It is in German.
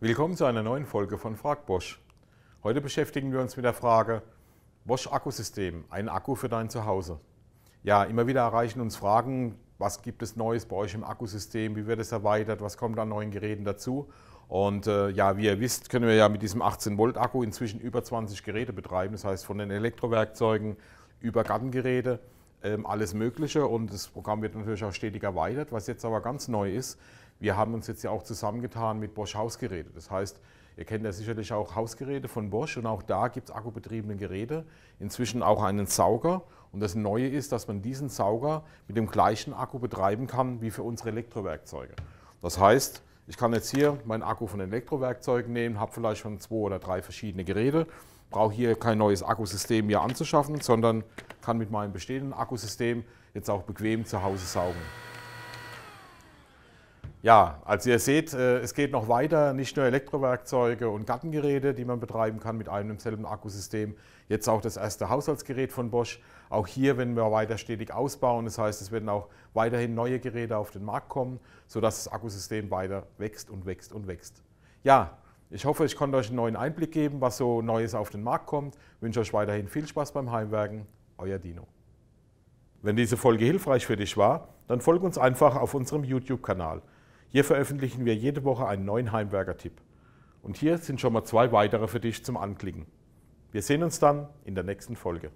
Willkommen zu einer neuen Folge von Frag Bosch. Heute beschäftigen wir uns mit der Frage Bosch Akkusystem, ein Akku für dein Zuhause. Ja, immer wieder erreichen uns Fragen, was gibt es Neues bei euch im Akkusystem, wie wird es erweitert, was kommt an neuen Geräten dazu. Und äh, ja, wie ihr wisst, können wir ja mit diesem 18-Volt-Akku inzwischen über 20 Geräte betreiben, das heißt von den Elektrowerkzeugen über Gartengeräte ähm, alles Mögliche und das Programm wird natürlich auch stetig erweitert. Was jetzt aber ganz neu ist, wir haben uns jetzt ja auch zusammengetan mit Bosch Hausgeräte. Das heißt, ihr kennt ja sicherlich auch Hausgeräte von Bosch und auch da gibt es akkubetriebene Geräte, inzwischen auch einen Sauger. Und das Neue ist, dass man diesen Sauger mit dem gleichen Akku betreiben kann wie für unsere Elektrowerkzeuge. Das heißt, ich kann jetzt hier meinen Akku von Elektrowerkzeugen nehmen, habe vielleicht schon zwei oder drei verschiedene Geräte, brauche hier kein neues Akkusystem mir anzuschaffen, sondern kann mit meinem bestehenden Akkusystem jetzt auch bequem zu Hause saugen. Ja, also ihr seht, äh, es geht noch weiter, nicht nur Elektrowerkzeuge und Gartengeräte, die man betreiben kann mit einem und selben Akkusystem. Jetzt auch das erste Haushaltsgerät von Bosch. Auch hier werden wir weiter stetig ausbauen. Das heißt, es werden auch weiterhin neue Geräte auf den Markt kommen, sodass das Akkusystem weiter wächst und wächst und wächst. Ja, ich hoffe, ich konnte euch einen neuen Einblick geben, was so Neues auf den Markt kommt. Ich wünsche euch weiterhin viel Spaß beim Heimwerken. Euer Dino. Wenn diese Folge hilfreich für dich war, dann folge uns einfach auf unserem YouTube-Kanal. Hier veröffentlichen wir jede Woche einen neuen Heimwerker-Tipp. Und hier sind schon mal zwei weitere für dich zum Anklicken. Wir sehen uns dann in der nächsten Folge.